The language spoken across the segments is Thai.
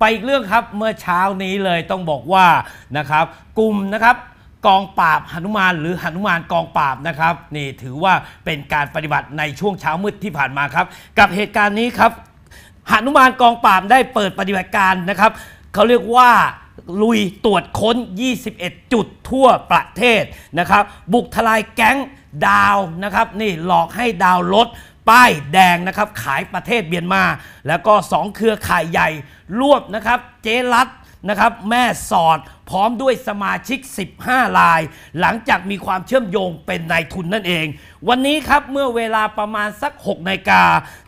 ไปอีกเรื่องครับ เมื่อเช้านี้เลยต้องบอกว่านะครับ กลุ่มนะครับกองปราบหนุมานหรือหนุมานกองปราบนะครับ นี่ถือว่าเป็นการปฏิบัติในช่วงเช้ามืดที่ผ่านมาครับ กับเหตุการณ์นี้ครับหนุมานกองปราบได้เปิดปฏิบัติการนะครับเขาเรียกว่าลุยตรวจค้น 21 จุดทั่วประเทศนะครับ บุกทลายแก๊งดาวนะครับนี่หลอกให้ดาวลดป้ายแดงนะครับ ขายประเทศเบียนมา แล้วก็ 2 เครือข่ายใหญ่ รวบนะครับ เจรัตนะครับ แม่สอดพร้อมด้วยสมาชิก 15 ลาย หลังจากมีความเชื่อมโยงเป็นนายทุนนั่นเอง วันนี้ครับ เมื่อเวลาประมาณสัก6นาฬิกา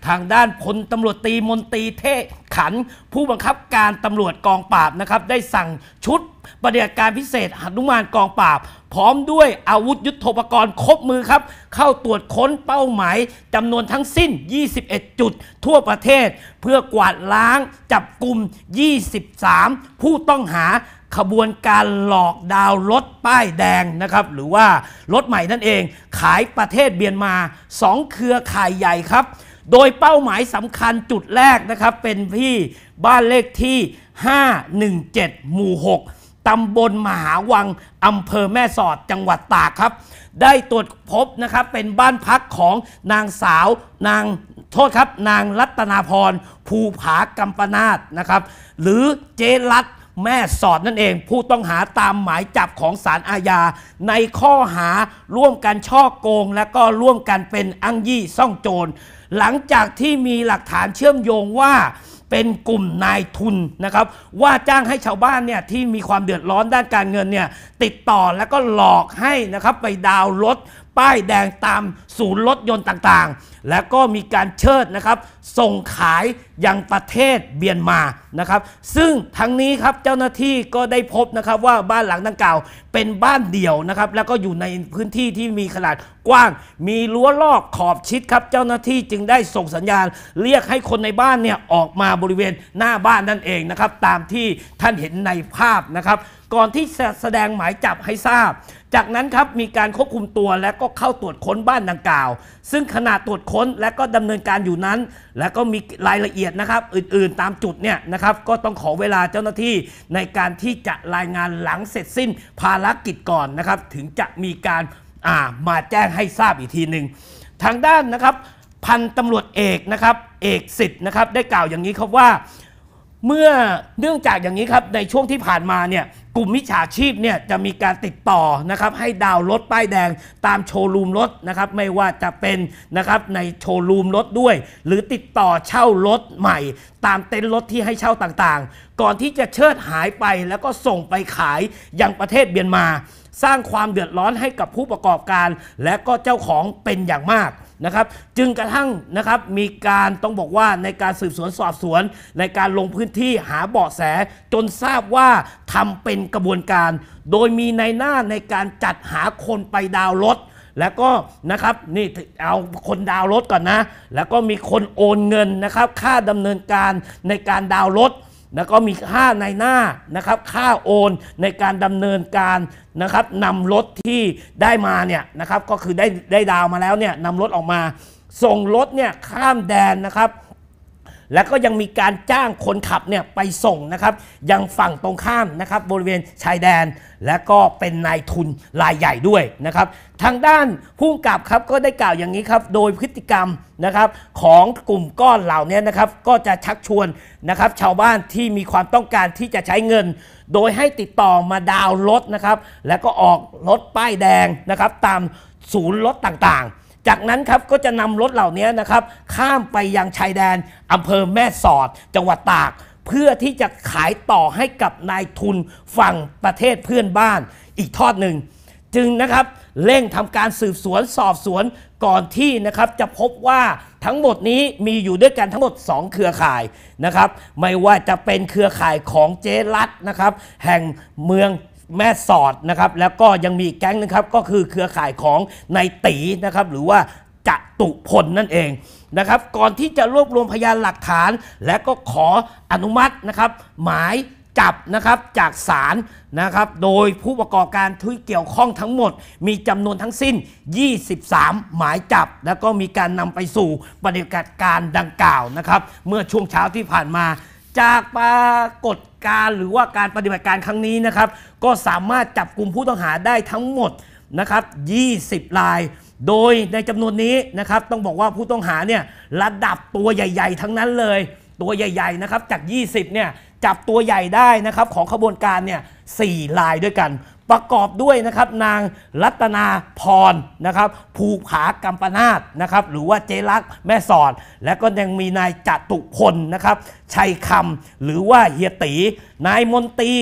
ทางด้านพลตำรวจตีมนตีเทขันผู้บังคับการตำรวจกองปราบนะครับ ได้สั่งชุดปฏิบัติการพิเศษหนุมานกองปราบ พร้อมด้วยอาวุธยุโทโธปกรณ์ครบมือครับ เข้าตรวจค้นเป้าหมายจำนวนทั้งสิ้น 21 จุดทั่วประเทศเพื่อกวาดล้างจับกลุ่ม 23 ผู้ต้องหาขบวนการหลอกดาวรถป้ายแดงนะครับหรือว่ารถใหม่นั่นเอง ขายประเทศเบียนมา 2 เครือข่ายใหญ่ครับโดยเป้าหมายสำคัญจุดแรกนะครับเป็นพี่บ้านเลขที่ 517 หมู่ 6 ตำบลมหาวังอำเภอแม่สอดจังหวัดตากครับ ได้ตรวจพบนะครับเป็นบ้านพักของนางสาว นางโทษครับ นางรัตนาพร ภูผากำปนาตนะครับ หรือเจรัตนแม่สอดนั่นเองผู้ต้องหาตามหมายจับของศาลอาญา ในข้อหาร่วมกันช่อโกง และก็ร่วมกันเป็นอังยี่ซ่องโจร หลังจากที่มีหลักฐานเชื่อมโยงว่าเป็นกลุ่มนายทุนนะครับว่าจ้างให้ชาวบ้านเนี่ยที่มีความเดือดร้อนด้านการเงินเนี่ยติดต่อแล้วก็หลอกให้นะครับไปดาวรถป้ายแดงตามศูนย์รถยนต์ต่างๆ และก็มีการเชิดนะครับส่งขายยังประเทศเบียนมานะครับ ซึ่งทั้งนี้ครับเจ้าหน้าที่ก็ได้พบนะครับว่าบ้านหลังดังกล่าวเป็นบ้านเดี่ยวนะครับแล้วก็อยู่ในพื้นที่ที่มีขนาดกว้างมีรั้วรอบขอบชิดครับเจ้าหน้าที่จึงได้ส่งสัญญาณ เรียกให้คนในบ้านเนี่ยออกมาบริเวณหน้าบ้านนั่นเองนะครับตามที่ท่านเห็นในภาพนะครับก่อนที่จะแสดงหมายจับให้ทราบ จากนั้นครับมีการควบคุมตัวและก็เข้าตรวจค้นบ้านดังกล่าว ซึ่งขณะตรวจค้นและก็ดำเนินการอยู่นั้น และก็มีรายละเอียดนะครับอื่นๆ ตามจุดเนี่ยนะครับก็ต้องขอเวลาเจ้าหน้าที่ในการที่จะรายงานหลังเสร็จสิ้น ภารกิจก่อนนะครับ ถึงจะมีการามาแจ้งให้ทราบอีกทีหนึ่งทางด้านนะครับพันตำรวจเอกนะครับเอกสิทธิ์นะครับได้กล่าวอย่างนี้ครับว่า เมื่อเนื่องจากอย่างนี้ครับในช่วงที่ผ่านมาเนี่ยกลุ่มมิจฉาชีพเนี่ยจะมีการติดต่อนะครับให้ดาวรถป้ายแดงตามโชว์รูมรถนะครับไม่ว่าจะเป็นนะครับในโชว์รูมรถด้วย หรือติดต่อเช่ารถใหม่ ตามเต็นท์รถที่ให้เช่าต่างๆ ก่อนที่จะเชิดหายไปแล้วก็ส่งไปขาย ยังประเทศเบียนมาสร้างความเดือดร้อนให้กับผู้ประกอบการ และก็เจ้าของเป็นอย่างมากนะครับ จึงกระทั่งนะครับมีการต้องบอกว่าในการสืบสวนสอบสวนในการลงพื้นที่หาเบาะแสจนทราบว่าทำเป็นกระบวนการ โดยมีในหน้าในการจัดหาคนไปดาวรถแล้วก็นะครับนี่เอาคนดาวรถก่อนนะ แล้วก็มีคนโอนเงินนะครับ ค่าดำเนินการในการดาวรถแล้วก็มีค่าในหน้านะครับ ค่าโอน ในการดำเนินการนะครับนำรถที่ได้มาเนี่ยนะครับ ก็คือได้ได้ดาวมาแล้วเนี่ยนำรถออกมา ส่งรถเนี่ยข้ามแดนนะครับแล้วก็ยังมีการจ้างคนขับเนี่ยไปส่งนะครับยังฝั่งตรงข้ามนะครับบริเวณชายแดนและก็เป็นนายทุนรายใหญ่ด้วยนะครับทางด้านผู้กกับครับก็ได้กล่าวอย่างนี้ครับ โดยพฤติกรรมนะครับของกลุ่มก้อนเหล่านี้นะครับ ก็จะชักชวนนะครับชาวบ้านที่มีความต้องการที่จะใช้เงิน โดยให้ติดต่อมาดาวรถนะครับแล้วก็ออกรถป้ายแดงนะครับตามศูนย์รถต่างๆจากนั้นครับก็จะนำรถเหล่านี้นะครับข้ามไปยังชายแดนอำเภอแม่สอดจังหวัดตาก เพื่อที่จะขายต่อให้กับนายทุนฝั่งประเทศเพื่อนบ้านอีกทอดหนึ่ง จึงนะครับเร่งทำการสืบสวนสอบสวนก่อนที่นะครับจะพบว่าทั้งหมดนี้มีอยู่ด้วยกันทั้งหมด 2 เครือข่ายนะครับไม่ว่าจะเป็นเครือข่ายของเจรัตนะครับแห่งเมืองแม่สอดนะครับแล้วก็ยังมีแก๊งนะครับก็คือเครือข่ายของนายตีนะครับหรือว่าจตุพลนั่นเองนะครับก่อนที่จะรวบรวมพยานหลักฐานและก็ขออนุมัตินะครับ หมายจับนะครับจากศาลนะครับโดยผู้ประกอบการที่เกี่ยวข้องทั้งหมด มีจำนวนทั้งสิ้น 23 หมายจับ แล้วก็มีการนำไปสู่ปฏิบัติการดังกล่าวนะครับเมื่อช่วงเช้าที่ผ่านมาจากปรากฏการ หรือว่าการปฏิบัติการครั้งนี้นะครับ ก็สามารถจับกลุ่มผู้ต้องหาได้ทั้งหมดนะครับ 20 ราย โดยในจำนวนนี้นะครับต้องบอกว่าผู้ต้องหาเนี่ยระดับตัวใหญ่ๆทั้งนั้นเลย ตัวใหญ่ ๆนะครับ จาก 20 เนี่ยจับตัวใหญ่ได้นะครับ ของขบวนการเนี่ย 4 รายด้วยกันประกอบด้วยนะครับนางรัตนาพรนะครับ ภูผากัมปนาตนะครับหรือว่าเจรักแม่สอด และก็ยังมีนายจตุพลนะครับชัยคำหรือว่าเฮียตี นายมนตรี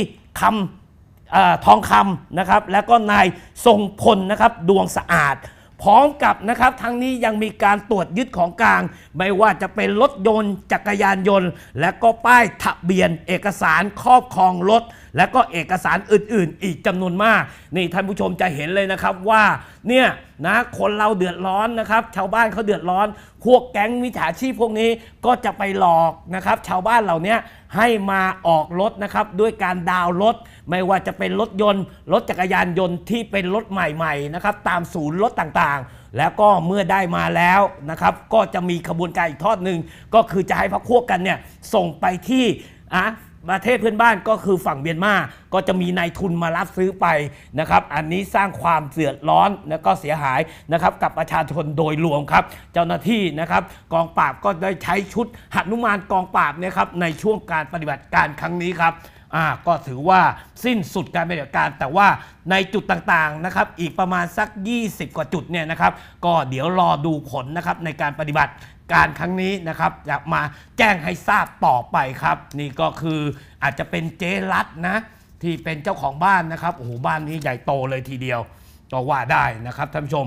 คำอทองคำนะครับ แล้วก็นายทรงพลนะครับดวงสะอาด พร้อมกับนะครับทั้งนี้ยังมีการตรวจยึดของกลาง ไม่ว่าจะเป็นรถยนต์จักรยานยนต์ และก็ป้ายทะเบียนเอกสารครอบครองรถและก็เอกสารอื่นๆ อีกจำนวนมากนี่ท่านผู้ชมจะเห็นเลยนะครับว่า เนี่ยนะคนเราเดือดร้อนนะครับ ชาวบ้านเขาเดือดร้อนพวกแก๊งมิจฉาชีพพวกนี้ก็จะไปหลอกนะครับ ชาวบ้านเหล่านี้ให้มาออกรถนะครับ ด้วยการดาวรถไม่ว่าจะเป็นรถยนต์รถจักรยานยนต์ที่เป็นรถใหม่ ๆนะครับ ตามศูนย์รถต่างๆ แล้วก็เมื่อได้มาแล้วนะครับ ก็จะมีขบวนการอีกทอดหนึ่งก็คือจะให้พรกพวกกันเนี่ยส่งไปที่อ่ะประเทศเพื่อนบ้านก็คือฝั่งเมียนมา ก็จะมีนายทุนมารับซื้อไปนะครับ อันนี้สร้างความเสือดร้อนและก็เสียหายนะครับ กับประชาชนโดยรวมครับ เจ้าหน้าที่นะครับกองปราบก็ได้ใช้ชุดหันุมานกองปราบนะครับในช่วงการปฏิบัติการครั้งนี้ครับอ่าก็ถือว่าสิ้นสุดการปฏิบัติการแต่ว่าในจุดต่างๆนะครับอีกประมาณสัก 20 กว่าจุดเนี่ยนะครับก็เดี๋ยวรอดูผลนะครับในการปฏิบัติการครั้งนี้นะครับจะมาแจ้งให้ทราบต่อไปครับ นี่ก็คืออาจจะเป็นเจ๊รัตนะที่เป็นเจ้าของบ้านนะครับโอ้โหบ้านนี้ใหญ่โตเลยทีเดียวก็ว่าได้นะครับท่านผู้ชม